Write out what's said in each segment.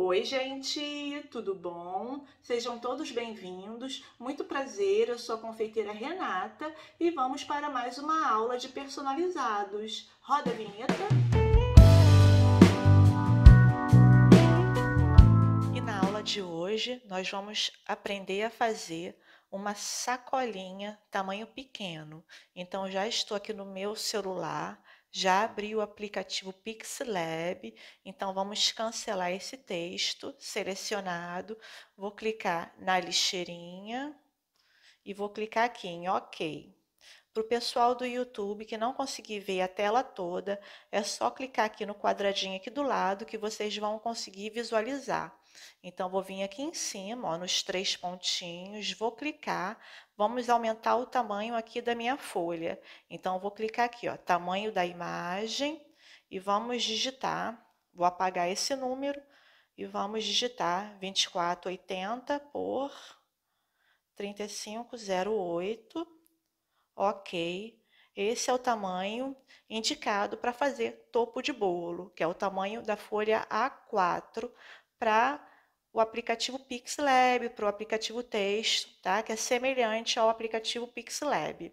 Oi, gente, tudo bom? Sejam todos bem-vindos. Muito prazer, eu sou a confeiteira Renata e vamos para mais uma aula de personalizados. Roda a vinheta. E na aula de hoje, nós vamos aprender a fazer uma sacolinha tamanho pequeno. Então já estou aqui no meu celular já abri o aplicativo PixLab, então vamos cancelar esse texto selecionado, vou clicar na lixeirinha e vou clicar aqui em OK. Para o pessoal do YouTube que não conseguir ver a tela toda, é só clicar aqui no quadradinho aqui do lado que vocês vão conseguir visualizar. Então, vou vir aqui em cima, ó, nos três pontinhos, vou clicar, vamos aumentar o tamanho aqui da minha folha. Então, vou clicar aqui, ó, tamanho da imagem, e vamos digitar, vou apagar esse número, e vamos digitar 2480 por 3508 Ok, esse é o tamanho indicado para fazer topo de bolo, que é o tamanho da folha A4 para o aplicativo PixLab, para o aplicativo texto, tá? que é semelhante ao aplicativo PixLab.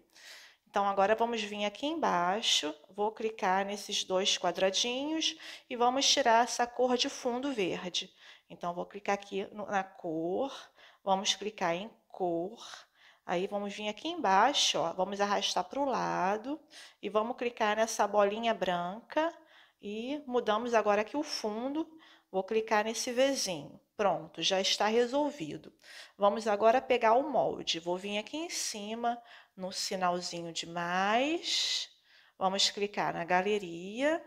Então, agora vamos vir aqui embaixo, vou clicar nesses dois quadradinhos e vamos tirar essa cor de fundo verde. Então, vou clicar aqui na cor, vamos clicar em cor, Aí vamos vir aqui embaixo, ó, vamos arrastar para o lado e vamos clicar nessa bolinha branca e mudamos agora aqui o fundo, vou clicar nesse Vzinho. Pronto, já está resolvido. Vamos agora pegar o molde, vou vir aqui em cima no sinalzinho de mais, vamos clicar na galeria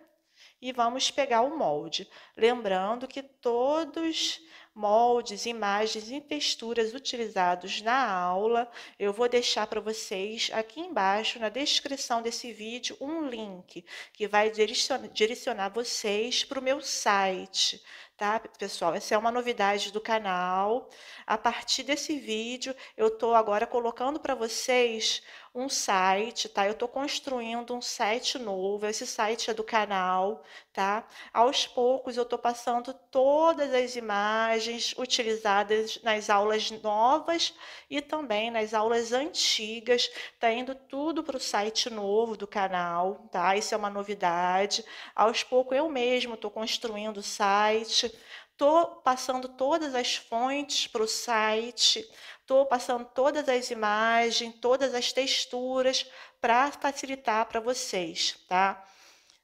e vamos pegar o molde. Lembrando que todos moldes, imagens e texturas utilizados na aula. Eu vou deixar para vocês aqui embaixo, na descrição desse vídeo, um link que vai direcionar vocês para o meu site. Tá, pessoal? Essa é uma novidade do canal. A partir desse vídeo, eu estou agora colocando para vocês um site, tá? Eu estou construindo um site novo, esse site é do canal, tá? Aos poucos eu estou passando todas as imagens utilizadas nas aulas novas e também nas aulas antigas, tá indo tudo para o site novo do canal, tá? Isso é uma novidade. Aos poucos eu mesmo estou construindo o site, estou passando todas as fontes para o site, Estou passando todas as imagens, todas as texturas para facilitar para vocês, tá?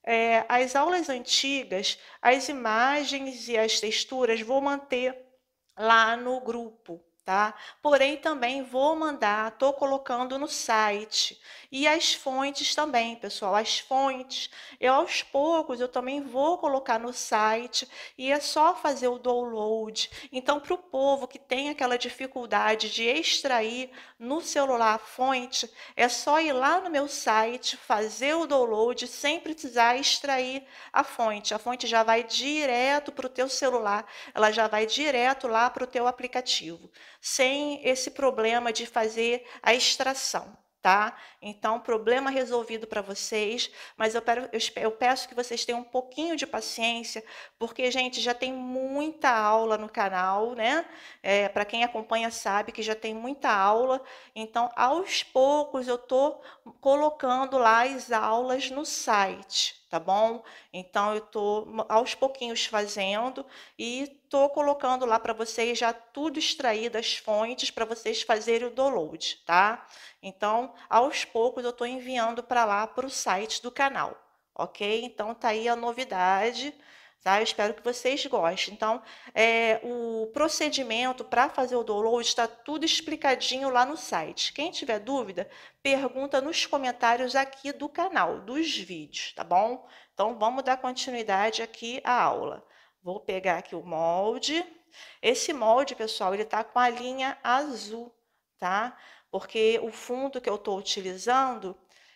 É, as aulas antigas, as imagens e as texturas vou manter lá no grupo, Tá? Porém, também vou mandar, estou colocando no site. E as fontes também, pessoal, as fontes. Eu, aos poucos, eu também vou colocar no site e é só fazer o download. Então, para o povo que tem aquela dificuldade de extrair no celular a fonte, é só ir lá no meu site, fazer o download sem precisar extrair a fonte. A fonte já vai direto para o teu celular, ela já vai direto lá para o teu aplicativo sem esse problema de fazer a extração. Tá? Então, problema resolvido para vocês, mas eu, eu peço que vocês tenham um pouquinho de paciência, porque, gente, já tem muita aula no canal, né? É, para quem acompanha sabe que já tem muita aula, então, aos poucos, eu estou colocando lá as aulas no site, tá bom? Então eu estou aos pouquinhos fazendo e estou colocando lá para vocês já tudo extraído as fontes para vocês fazerem o download, tá? Então aos poucos eu estou enviando para lá para o site do canal, ok? Então tá aí a novidade. Tá? Eu espero que vocês gostem. Então, é, o procedimento para fazer o download está tudo explicadinho lá no site. Quem tiver dúvida, pergunta nos comentários aqui do canal, dos vídeos, tá bom? Então, vamos dar continuidade aqui à aula. Vou pegar aqui o molde. Esse molde, pessoal, ele está com a linha azul, tá? Porque o fundo que eu estou utilizando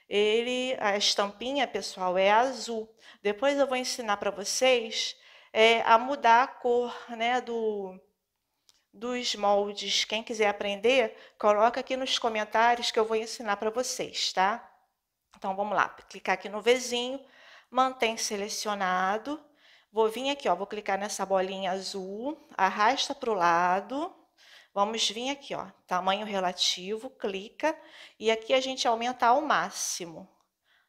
ele, a estampinha, pessoal, é azul. Depois eu vou ensinar para vocês é, a mudar a cor né, do, dos moldes. Quem quiser aprender, coloca aqui nos comentários que eu vou ensinar para vocês, tá? Então, vamos lá. Clicar aqui no Vzinho, mantém selecionado. Vou vir aqui, ó, vou clicar nessa bolinha azul, arrasta para o lado. Vamos vir aqui, ó, tamanho relativo, clica, e aqui a gente aumenta ao máximo,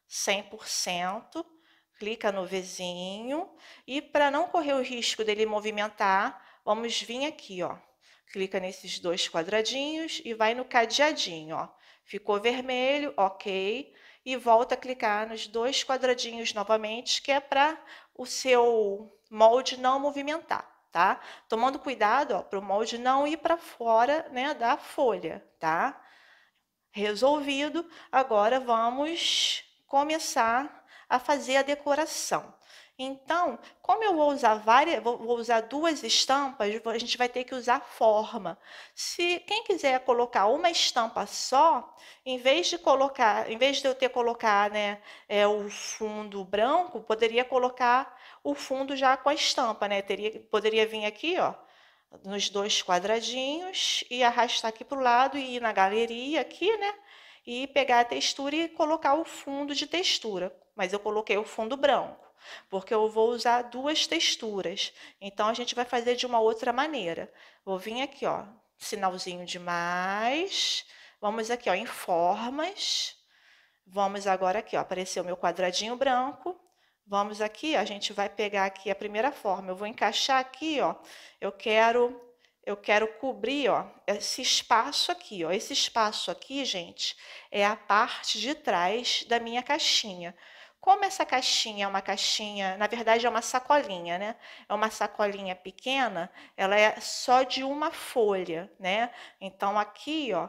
100%, clica no Vzinho, e para não correr o risco dele movimentar, vamos vir aqui, ó, clica nesses dois quadradinhos e vai no cadeadinho, ó. Ficou vermelho, ok, e volta a clicar nos dois quadradinhos novamente, que é para o seu molde não movimentar tá? Tomando cuidado para o molde não ir para fora né, da folha, tá? Resolvido, agora vamos começar a fazer a decoração. Então, como eu vou usar várias, vou usar duas estampas, a gente vai ter que usar forma. Se quem quiser colocar uma estampa só, em vez de colocar, em vez de eu ter colocar, né, é, o fundo branco, poderia colocar o fundo já com a estampa, né? Teria, poderia vir aqui, ó, nos dois quadradinhos e arrastar aqui para o lado e ir na galeria aqui, né? E pegar a textura e colocar o fundo de textura. Mas eu coloquei o fundo branco, porque eu vou usar duas texturas. Então, a gente vai fazer de uma outra maneira. Vou vir aqui, ó, sinalzinho de mais. Vamos aqui, ó, em formas. Vamos agora aqui, ó, apareceu meu quadradinho branco. Vamos aqui, a gente vai pegar aqui a primeira forma. Eu vou encaixar aqui, ó. Eu quero eu quero cobrir, ó, esse espaço aqui, ó. Esse espaço aqui, gente, é a parte de trás da minha caixinha. Como essa caixinha é uma caixinha, na verdade é uma sacolinha, né? É uma sacolinha pequena, ela é só de uma folha, né? Então aqui, ó,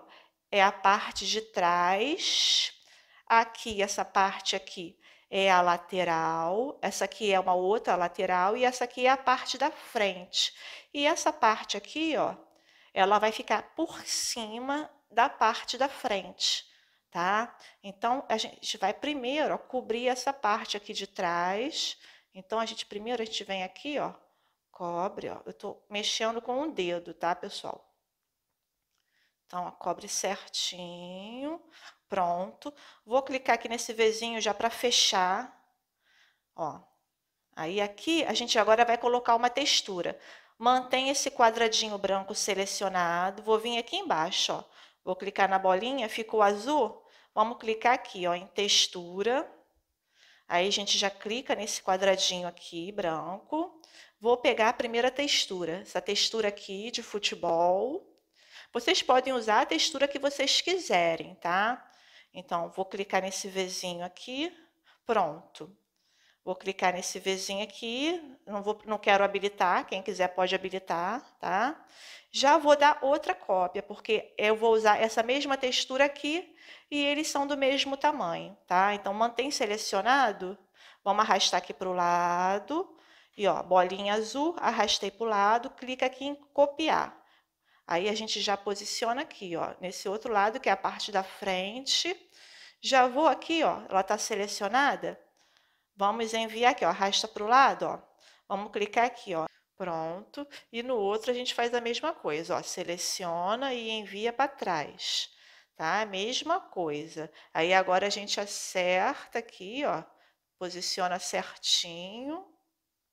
é a parte de trás. Aqui essa parte aqui é a lateral, essa aqui é uma outra lateral e essa aqui é a parte da frente. E essa parte aqui, ó, ela vai ficar por cima da parte da frente, tá? Então, a gente vai primeiro ó, cobrir essa parte aqui de trás. Então, a gente primeiro, a gente vem aqui, ó, cobre, ó. Eu tô mexendo com o um dedo, tá, pessoal? Então, ó, cobre certinho. Pronto. Vou clicar aqui nesse Vzinho já para fechar. Ó. Aí aqui a gente agora vai colocar uma textura. Mantém esse quadradinho branco selecionado. Vou vir aqui embaixo, ó. Vou clicar na bolinha, ficou azul. Vamos clicar aqui, ó, em textura. Aí a gente já clica nesse quadradinho aqui, branco. Vou pegar a primeira textura, essa textura aqui de futebol. Vocês podem usar a textura que vocês quiserem, tá? Então, vou clicar nesse Vzinho aqui, pronto. Vou clicar nesse Vzinho aqui, não, vou, não quero habilitar, quem quiser pode habilitar, tá? Já vou dar outra cópia, porque eu vou usar essa mesma textura aqui e eles são do mesmo tamanho, tá? Então, mantém selecionado, vamos arrastar aqui para o lado, e ó, bolinha azul, arrastei para o lado, clica aqui em copiar. Aí a gente já posiciona aqui, ó, nesse outro lado, que é a parte da frente. Já vou aqui, ó, ela está selecionada. Vamos enviar aqui, ó, arrasta para o lado, ó. Vamos clicar aqui, ó. Pronto. E no outro a gente faz a mesma coisa, ó. Seleciona e envia para trás, tá? Mesma coisa. Aí agora a gente acerta aqui, ó. Posiciona certinho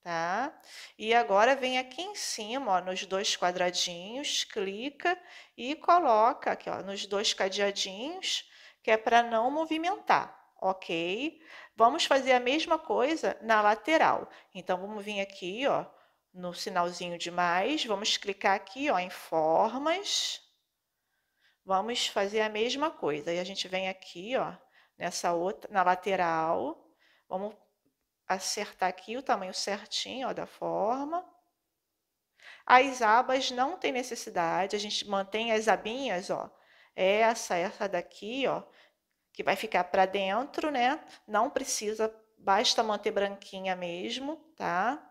tá? E agora vem aqui em cima, ó, nos dois quadradinhos, clica e coloca aqui, ó, nos dois cadeadinhos, que é para não movimentar, ok? Vamos fazer a mesma coisa na lateral. Então, vamos vir aqui, ó, no sinalzinho de mais, vamos clicar aqui, ó, em formas. Vamos fazer a mesma coisa. E a gente vem aqui, ó, nessa outra, na lateral, vamos acertar aqui o tamanho certinho ó, da forma. As abas não tem necessidade, a gente mantém as abinhas, ó, essa, essa daqui, ó, que vai ficar para dentro, né? Não precisa, basta manter branquinha mesmo, tá?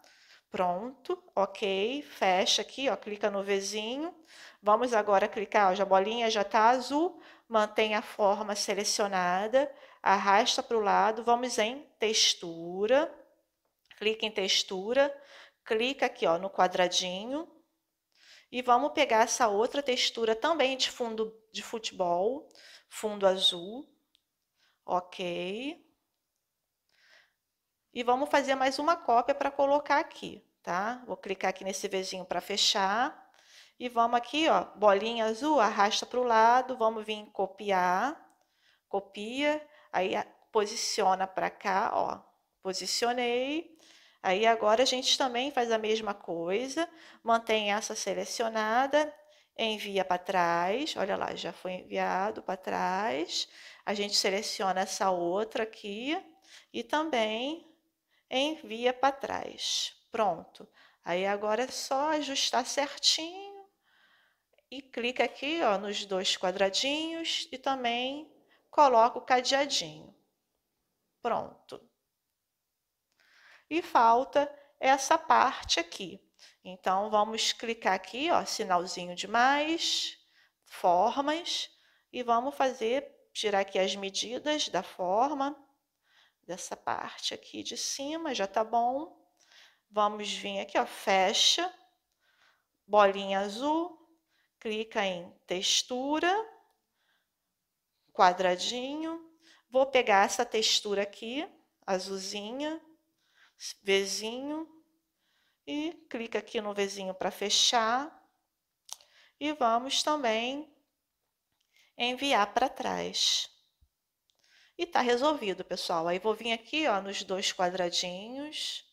Pronto, ok, fecha aqui, ó, clica no Vzinho. Vamos agora clicar, ó, a bolinha já tá azul, mantém a forma selecionada arrasta para o lado, vamos em textura, clica em textura, clica aqui ó, no quadradinho e vamos pegar essa outra textura também de fundo de futebol, fundo azul, ok. E vamos fazer mais uma cópia para colocar aqui, tá? Vou clicar aqui nesse vizinho para fechar. E vamos aqui, ó, bolinha azul, arrasta para o lado, vamos vir em copiar, copia, Aí posiciona para cá, ó. Posicionei. Aí agora a gente também faz a mesma coisa, mantém essa selecionada, envia para trás, olha lá, já foi enviado para trás. A gente seleciona essa outra aqui e também envia para trás. Pronto. Aí agora é só ajustar certinho e clica aqui, ó, nos dois quadradinhos e também coloco o cadeadinho. Pronto. E falta essa parte aqui. Então, vamos clicar aqui, ó, sinalzinho de mais, formas, e vamos fazer, tirar aqui as medidas da forma, dessa parte aqui de cima, já tá bom. Vamos vir aqui, ó, fecha, bolinha azul, clica em textura, quadradinho. Vou pegar essa textura aqui, azulzinha, Vzinho, e clica aqui no Vzinho para fechar. E vamos também enviar para trás. E tá resolvido, pessoal. Aí vou vir aqui, ó, nos dois quadradinhos.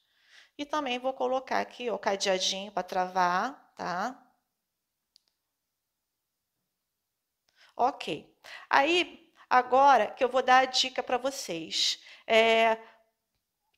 E também vou colocar aqui ó, o cadeadinho para travar, tá? Ok. Aí, agora que eu vou dar a dica para vocês. É,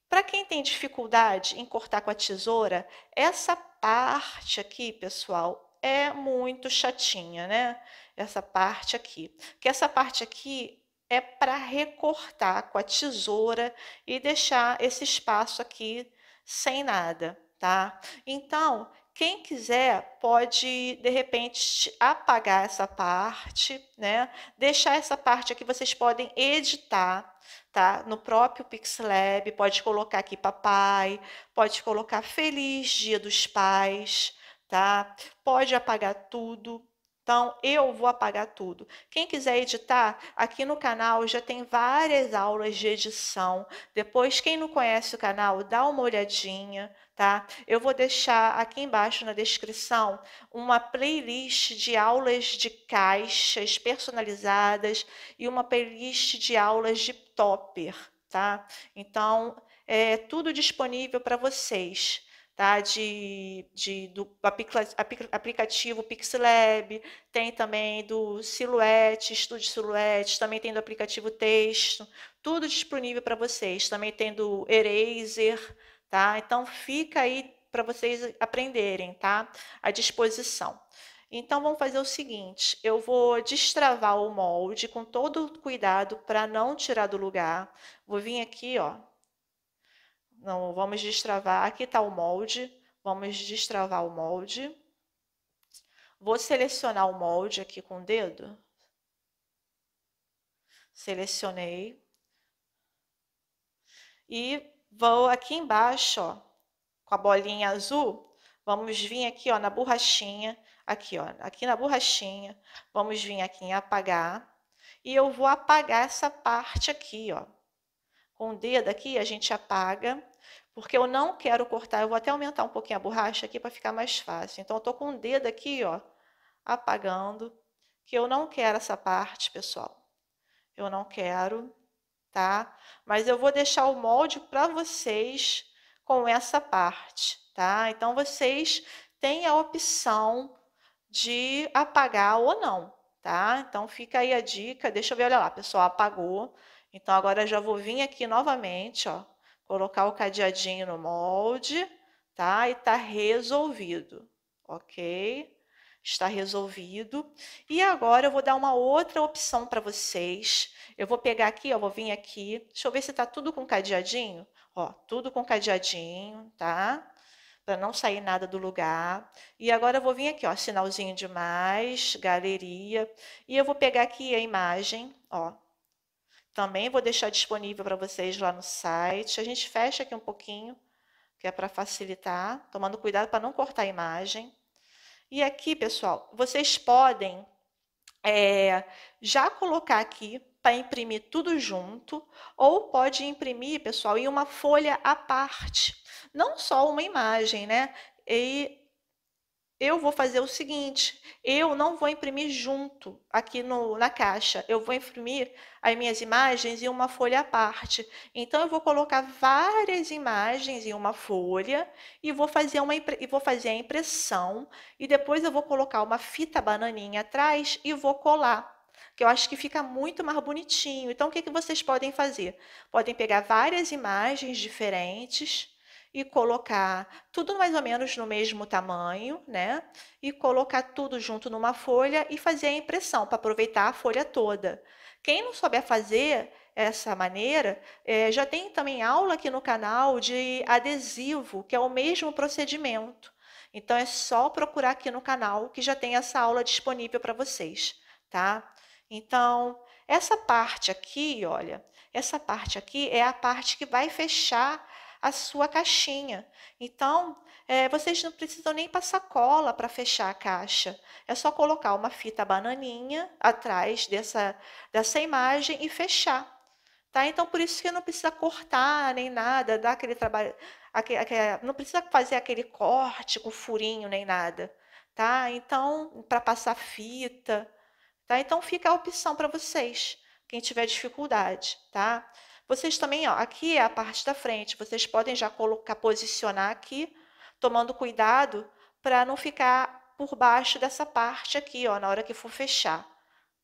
para quem tem dificuldade em cortar com a tesoura, essa parte aqui, pessoal, é muito chatinha, né? Essa parte aqui. Que essa parte aqui é para recortar com a tesoura e deixar esse espaço aqui sem nada, tá? Então, quem quiser pode, de repente, apagar essa parte, né? Deixar essa parte aqui, vocês podem editar, tá? No próprio Pixlab, pode colocar aqui papai, pode colocar feliz dia dos pais, tá? Pode apagar tudo, então, eu vou apagar tudo. Quem quiser editar, aqui no canal já tem várias aulas de edição. Depois, quem não conhece o canal, dá uma olhadinha, tá? Eu vou deixar aqui embaixo na descrição uma playlist de aulas de caixas personalizadas e uma playlist de aulas de topper, tá? Então, é tudo disponível para vocês tá? De, de do aplicativo PixLab, tem também do Silhouette, Estúdio Silhouette, também tem do aplicativo Texto, tudo disponível para vocês. Também tem do Eraser, tá? Então fica aí para vocês aprenderem, tá? À disposição. Então, vamos fazer o seguinte: eu vou destravar o molde com todo cuidado para não tirar do lugar. Vou vir aqui, ó, não, vamos destravar. Aqui está o molde. Vamos destravar o molde. Vou selecionar o molde aqui com o dedo. Selecionei. E vou aqui embaixo, ó, com a bolinha azul, vamos vir aqui, ó, na borrachinha, aqui, ó, aqui na borrachinha, vamos vir aqui em apagar, e eu vou apagar essa parte aqui, ó, com o dedo aqui, a gente apaga, porque eu não quero cortar. Eu vou até aumentar um pouquinho a borracha aqui para ficar mais fácil. Então, eu estou com o dedo aqui, ó, apagando, que eu não quero essa parte, pessoal. Eu não quero, tá? Mas eu vou deixar o molde para vocês com essa parte, tá? Então, vocês têm a opção de apagar ou não, tá? Então, fica aí a dica. Deixa eu ver, olha lá, pessoal, apagou. Então, agora já vou vir aqui novamente, ó, colocar o cadeadinho no molde, tá? E tá resolvido, ok? Está resolvido. E agora eu vou dar uma outra opção para vocês. Eu vou pegar aqui, ó, vou vir aqui. Deixa eu ver se tá tudo com cadeadinho. Ó, tudo com cadeadinho, tá? Para não sair nada do lugar. E agora eu vou vir aqui, ó, sinalzinho de mais, galeria. E eu vou pegar aqui a imagem, ó, também vou deixar disponível para vocês lá no site. A gente fecha aqui um pouquinho, que é para facilitar, tomando cuidado para não cortar a imagem. E aqui, pessoal, vocês podem é, já colocar aqui para imprimir tudo junto, ou pode imprimir, pessoal, em uma folha à parte. Não só uma imagem, né? E eu vou fazer o seguinte: eu não vou imprimir junto aqui no, na caixa, eu vou imprimir as minhas imagens em uma folha à parte. Então, eu vou colocar várias imagens em uma folha e vou fazer, uma, e vou fazer a impressão. E depois, eu vou colocar uma fita bananinha atrás e vou colar. Que eu acho que fica muito mais bonitinho. Então, o que, que vocês podem fazer? Podem pegar várias imagens diferentes e colocar tudo mais ou menos no mesmo tamanho, né? E colocar tudo junto numa folha e fazer a impressão para aproveitar a folha toda. Quem não souber fazer essa maneira, é, já tem também aula aqui no canal de adesivo, que é o mesmo procedimento. Então é só procurar aqui no canal que já tem essa aula disponível para vocês, tá? Então, essa parte aqui, olha, essa parte aqui é a parte que vai fechar a sua caixinha. Então, é, vocês não precisam nem passar cola para fechar a caixa. É só colocar uma fita bananinha atrás dessa, dessa imagem e fechar. Tá? Então, por isso que não precisa cortar nem nada, dar aquele trabalho, aquele, aquele, não precisa fazer aquele corte com furinho nem nada. Tá? Então, para passar fita. Tá? Então, fica a opção para vocês, quem tiver dificuldade. Tá? Vocês também, ó, aqui é a parte da frente, vocês podem já colocar, posicionar aqui, tomando cuidado para não ficar por baixo dessa parte aqui, ó, na hora que for fechar,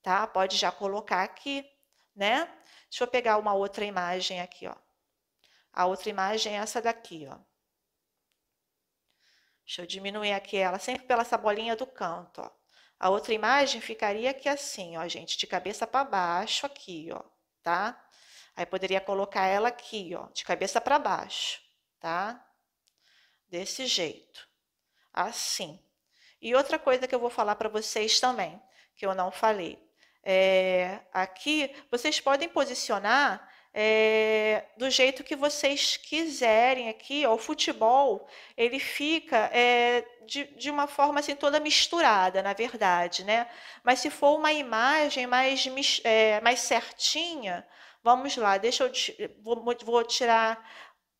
tá? Pode já colocar aqui, né? Deixa eu pegar uma outra imagem aqui, ó. A outra imagem é essa daqui, ó. Deixa eu diminuir aqui ela, sempre pela essa bolinha do canto, ó. A outra imagem ficaria aqui assim, ó, gente, de cabeça para baixo aqui, ó, tá? Aí poderia colocar ela aqui, ó, de cabeça para baixo, tá? Desse jeito. Assim. E outra coisa que eu vou falar para vocês também, que eu não falei. É, aqui, vocês podem posicionar é, do jeito que vocês quiserem aqui. Ó, o futebol, ele fica é, de, de, uma forma assim toda misturada, na verdade, né? Mas se for uma imagem mais, é, mais certinha, Vamos lá, deixa eu vou, vou tirar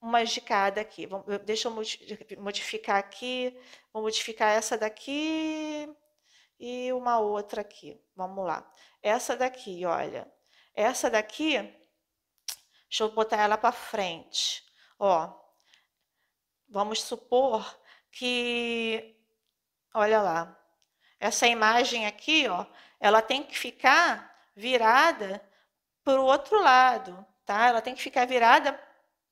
uma dicada aqui. Deixa eu modificar aqui. Vou modificar essa daqui e uma outra aqui. Vamos lá. Essa daqui, olha. Essa daqui, deixa eu botar ela para frente. Ó, vamos supor que, olha lá, essa imagem aqui, ó, ela tem que ficar virada para o outro lado, tá? Ela tem que ficar virada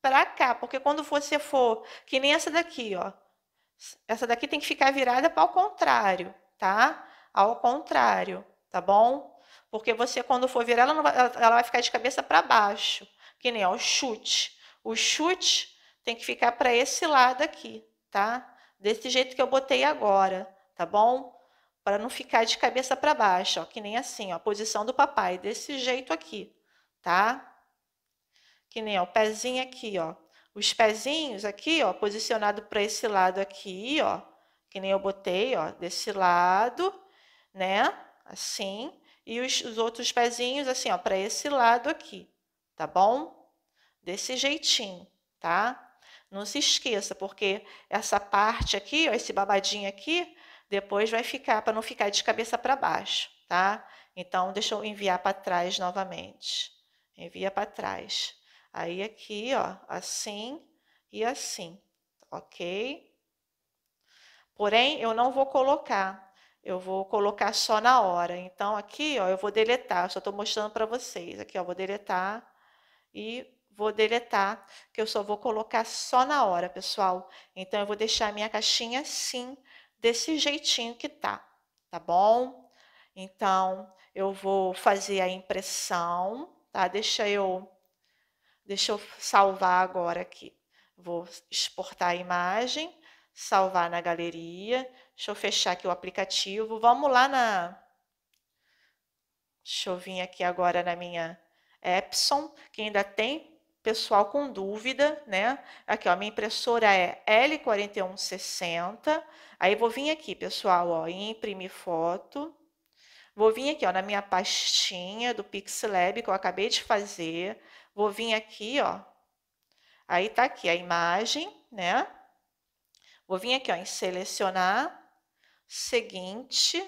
para cá, porque quando você for, que nem essa daqui, ó. Essa daqui tem que ficar virada para o contrário, tá? Ao contrário, tá bom? Porque você, quando for virar, ela, vai, ela vai ficar de cabeça para baixo, que nem ó, o chute. O chute tem que ficar para esse lado aqui, tá? Desse jeito que eu botei agora, tá bom? Para não ficar de cabeça para baixo, ó, que nem assim, ó, a posição do papai, desse jeito aqui, tá? Que nem ó, o pezinho aqui, ó. Os pezinhos aqui, ó, posicionado para esse lado aqui, ó. Que nem eu botei, ó, desse lado, né? Assim. E os, os outros pezinhos, assim, ó, para esse lado aqui, tá bom? Desse jeitinho, tá? Não se esqueça, porque essa parte aqui, ó, esse babadinho aqui, depois vai ficar, para não ficar de cabeça para baixo, tá? Então, deixa eu enviar para trás novamente. Envia para trás. Aí aqui, ó, assim e assim, ok? Porém, eu não vou colocar, eu vou colocar só na hora. Então, aqui, ó, eu vou deletar, só estou mostrando para vocês. Aqui, ó, vou deletar e vou deletar, que eu só vou colocar só na hora, pessoal. Então, eu vou deixar a minha caixinha assim, desse jeitinho que tá, tá bom? Então, eu vou fazer a impressão tá? Deixa eu deixa eu salvar agora aqui. Vou exportar a imagem, salvar na galeria. Deixa eu fechar aqui o aplicativo. Vamos lá na Deixa eu vir aqui agora na minha Epson, que ainda tem pessoal com dúvida, né? Aqui, ó, minha impressora é L4160. Aí vou vir aqui, pessoal, ó, imprimir foto. Vou vir aqui ó, na minha pastinha do PixLab que eu acabei de fazer. Vou vir aqui, ó. Aí tá aqui a imagem, né? Vou vir aqui ó, em selecionar, seguinte.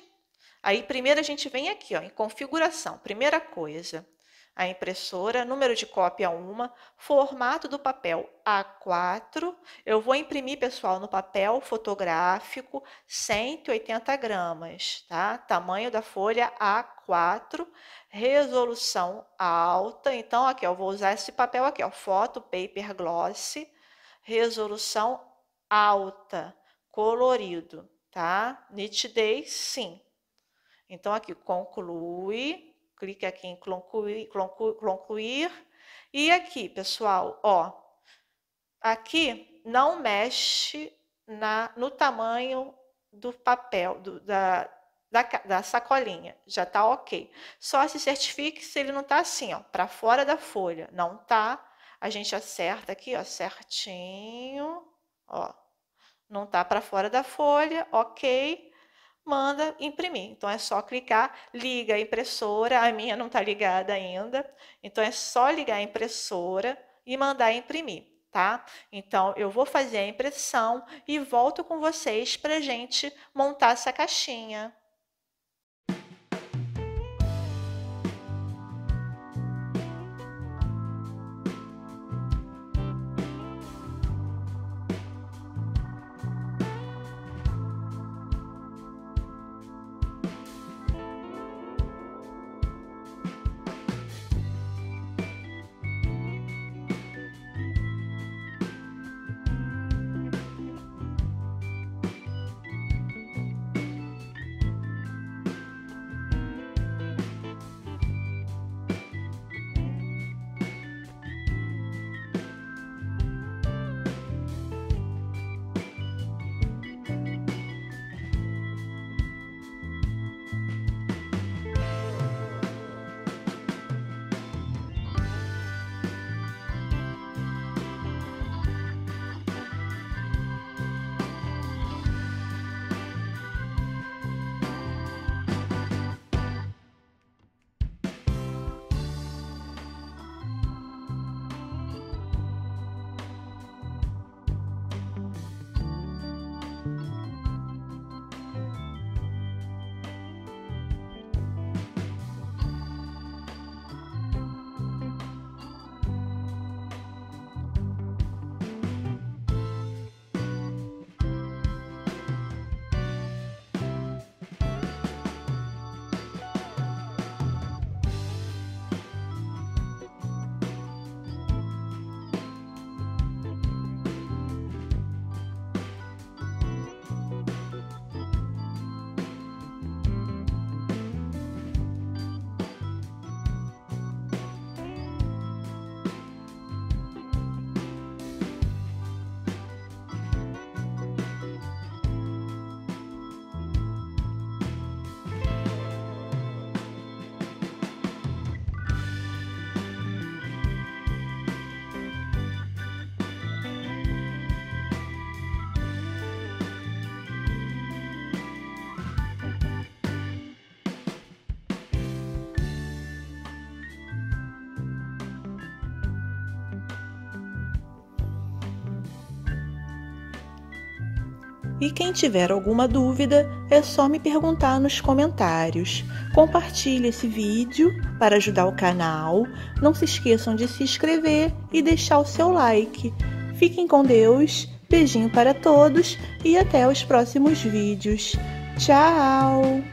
Aí primeiro a gente vem aqui ó, em configuração. Primeira coisa, a impressora, número de cópia uma, formato do papel A4. Eu vou imprimir, pessoal, no papel fotográfico 180 gramas, tá? Tamanho da folha A4, resolução alta. Então, aqui, eu vou usar esse papel aqui, ó, foto paper gloss, resolução alta, colorido, tá? Nitidez, sim. Então, aqui, conclui clique aqui em concluir, E aqui, pessoal, ó, aqui não mexe na, no tamanho do papel, do, da, da, da, sacolinha. Já tá ok. Só se certifique se ele não tá assim, ó, para fora da folha. Não tá. A gente acerta aqui, ó, certinho, ó. Não tá para fora da folha, ok manda imprimir. Então é só clicar, liga a impressora, a minha não está ligada ainda, então é só ligar a impressora e mandar imprimir. Tá? Então, eu vou fazer a impressão e volto com vocês para gente montar essa caixinha. E quem tiver alguma dúvida, é só me perguntar nos comentários. Compartilhe esse vídeo para ajudar o canal. Não se esqueçam de se inscrever e deixar o seu like. Fiquem com Deus, beijinho para todos e até os próximos vídeos. Tchau!